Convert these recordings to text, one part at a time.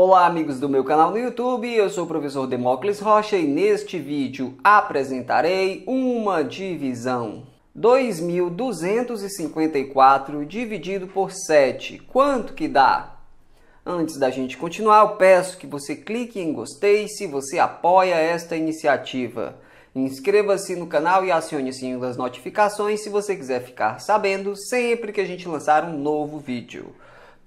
Olá amigos do meu canal no YouTube, eu sou o professor Demócles Rocha e neste vídeo apresentarei uma divisão. 2.254 dividido por 7, quanto que dá? Antes da gente continuar, eu peço que você clique em gostei se você apoia esta iniciativa. Inscreva-se no canal e acione o sininho das notificações se você quiser ficar sabendo sempre que a gente lançar um novo vídeo.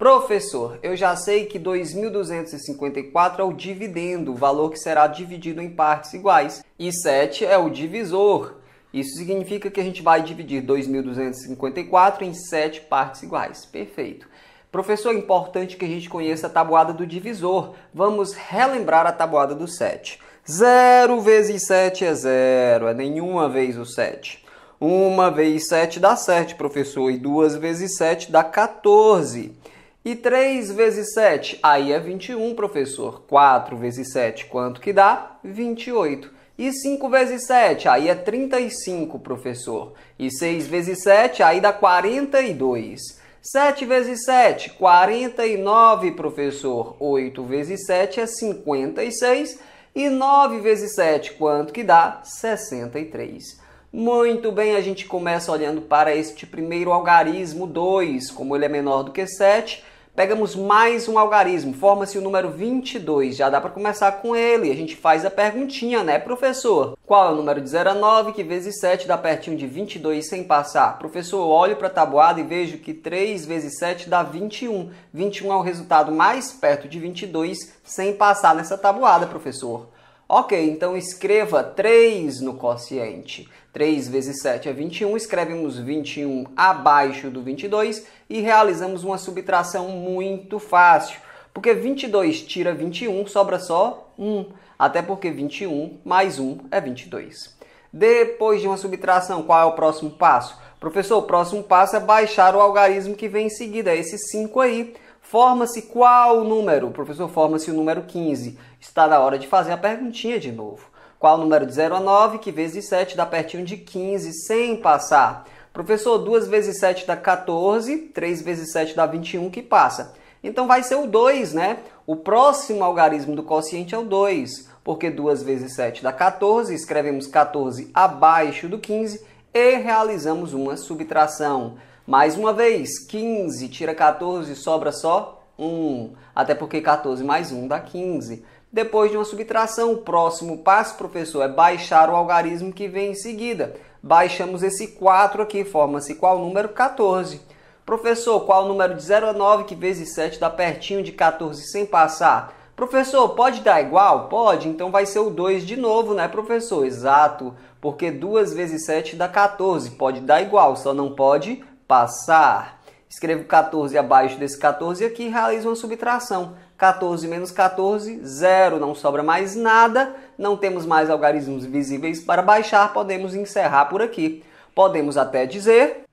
Professor, eu já sei que 2.254 é o dividendo, o valor que será dividido em partes iguais, e 7 é o divisor. Isso significa que a gente vai dividir 2.254 em 7 partes iguais. Perfeito. Professor, é importante que a gente conheça a tabuada do divisor. Vamos relembrar a tabuada do 7. 0 vezes 7 é 0, é nenhuma vez o 7. 1 vezes 7 dá 7, professor, e 2 vezes 7 dá 14. E 3 vezes 7? Aí é 21, professor. 4 vezes 7, quanto que dá? 28. E 5 vezes 7? Aí é 35, professor. E 6 vezes 7? Aí dá 42. 7 vezes 7, 49, professor. 8 vezes 7 é 56. E 9 vezes 7, quanto que dá? 63. Muito bem, a gente começa olhando para este primeiro algarismo 2. Como ele é menor do que 7, Pegamos mais um algarismo, forma-se o número 22. Já dá para começar com ele. A gente faz a perguntinha, né, professor? Qual é o número de 0 a 9 que vezes 7 dá pertinho de 22 sem passar? Professor, eu olho para a tabuada e vejo que 3 vezes 7 dá 21. 21 é o resultado mais perto de 22 sem passar nessa tabuada, professor. Ok, então escreva 3 no quociente. 3 vezes 7 é 21, escrevemos 21 abaixo do 22 e realizamos uma subtração muito fácil, porque 22 tira 21, sobra só 1, até porque 21 mais 1 é 22. Depois de uma subtração, qual é o próximo passo? Professor, o próximo passo é baixar o algarismo que vem em seguida, é esse 5 aí. Forma-se qual número? Professor, forma-se o número 15 está na hora de fazer a perguntinha de novo. Qual o número de 0 a 9, que vezes 7 dá pertinho de 15, sem passar? Professor, 2 vezes 7 dá 14, 3 vezes 7 dá 21, que passa. Então vai ser o 2, né? O próximo algarismo do quociente é o 2, porque 2 vezes 7 dá 14, escrevemos 14 abaixo do 15 e realizamos uma subtração. Mais uma vez, 15 tira 14, sobra só 1. Até porque 14 mais 1 dá 15. Depois de uma subtração, o próximo passo, professor, é baixar o algarismo que vem em seguida. Baixamos esse 4 aqui, forma-se qual número? 14. Professor, qual o número de 0 a 9 que vezes 7 dá pertinho de 14 sem passar? Professor, pode dar igual? Pode, então vai ser o 2 de novo, né, professor? Exato, porque 2 vezes 7 dá 14, pode dar igual, só não pode passar. Escrevo 14 abaixo desse 14 aqui e realizo uma subtração. 14 menos 14, zero, não sobra mais nada, não temos mais algarismos visíveis para baixar, podemos encerrar por aqui. Podemos até dizer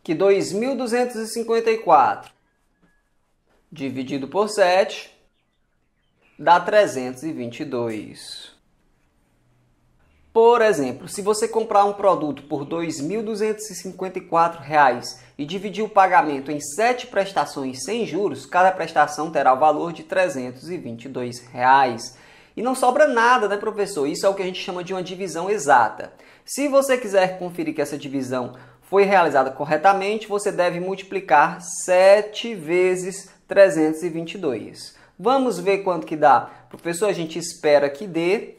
que 2.254 dividido por 7 dá 322. Por exemplo, se você comprar um produto por R$ 2.254 e dividir o pagamento em 7 prestações sem juros, cada prestação terá o valor de R$ 322. Reais. E não sobra nada, né, professor? Isso é o que a gente chama de uma divisão exata. Se você quiser conferir que essa divisão foi realizada corretamente, você deve multiplicar 7 vezes 322. Vamos ver quanto que dá. Professor, a gente espera que dê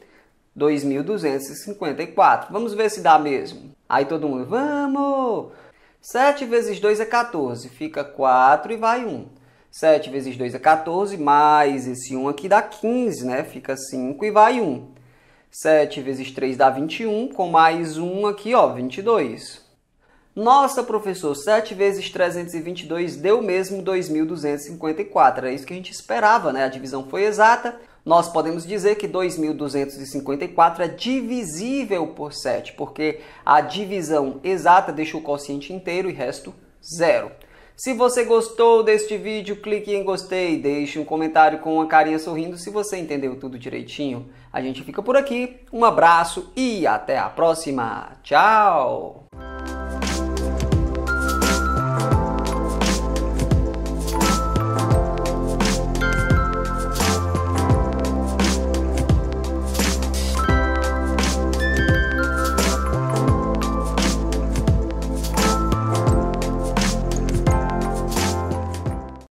2.254. Vamos ver se dá mesmo. Aí todo mundo, vamos! 7 vezes 2 é 14, fica 4 e vai 1. 7 vezes 2 é 14, mais esse 1 aqui dá 15, né? Fica 5 e vai 1. 7 vezes 3 dá 21, com mais 1 aqui, ó, 22. Nossa, professor, 7 vezes 322 deu mesmo 2.254. Era isso que a gente esperava, né? A divisão foi exata. Nós podemos dizer que 2.254 é divisível por 7, porque a divisão exata deixa o quociente inteiro e resto zero. Se você gostou deste vídeo, clique em gostei, deixe um comentário com uma carinha sorrindo se você entendeu tudo direitinho. A gente fica por aqui, um abraço e até a próxima. Tchau!